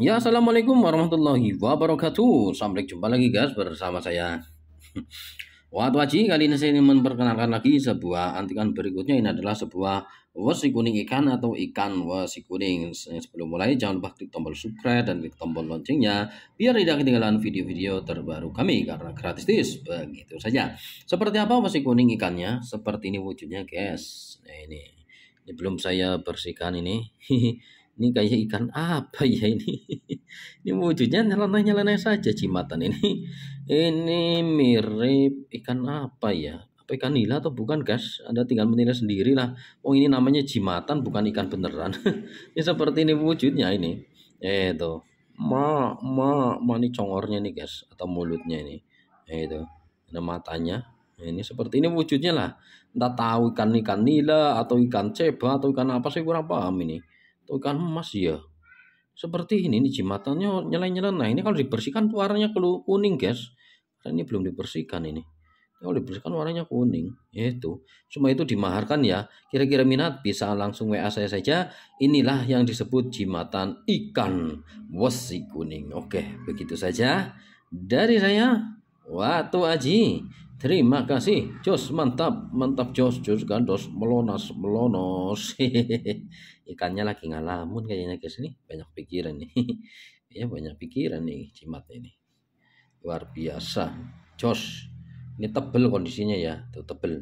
Ya, assalamualaikum warahmatullahi wabarakatuh. Sampai jumpa lagi guys bersama saya. Watu Haji, kali ini saya ingin memperkenalkan lagi sebuah antikan berikutnya. Ini adalah sebuah wasi kuning ikan atau ikan wasi kuning. Sebelum mulai, jangan lupa klik tombol subscribe dan klik tombol loncengnya biar tidak ketinggalan video-video terbaru kami karena gratis tis. Begitu saja. Seperti apa wasi kuning ikannya? Seperti ini wujudnya guys. Nah ini. Ini belum saya bersihkan ini. ini kayak ikan apa ya ini ini wujudnya nyeleneh-nyeleneh saja jimatan ini ini mirip ikan apa ya apa ikan nila atau bukan guys anda tinggal menilai lah. oh ini namanya jimatan bukan ikan beneran ini ya, seperti ini wujudnya ini eh, itu ma ma ma ini congornya nih guys atau mulutnya ini eh, itu ada matanya ini seperti ini wujudnya lah entah tahu ikan ikan nila atau ikan ceba atau ikan apa sih kurang paham ini atau ikan emas ya seperti ini nih jimatannya nyelen-nyelen nah ini kalau dibersihkan warnanya kuning guys karena ini belum dibersihkan ini kalau dibersihkan warnanya kuning itu cuma itu dimaharkan ya kira-kira minat bisa langsung WA saya saja inilah yang disebut jimatan ikan wesi kuning oke begitu saja dari saya Watu Aji Terima kasih, Jos. Mantap, mantap Jos. Jos gandos, melonas, melonos. Ikannya lagi ngalamun kayaknya guys ini. Banyak pikiran nih. ya banyak pikiran nih cimat ini. Luar biasa. Jos. Ini tebel kondisinya ya, tuh tebel.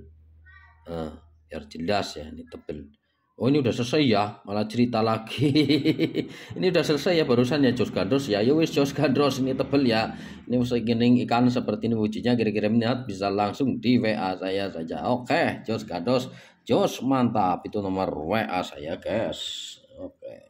Uh, biar jelas ya, ini tebel. Oh ini udah selesai ya, malah cerita lagi. ini udah selesai ya barusan ya Jos Gandros ya. Yowis ya Jos Gandros ini tebel ya. Ini usai gening ikan seperti ini wujudnya kira-kira minat bisa langsung di WA saya saja. Oke, Jos Gandros, Jos mantap itu nomor WA saya guys. Oke.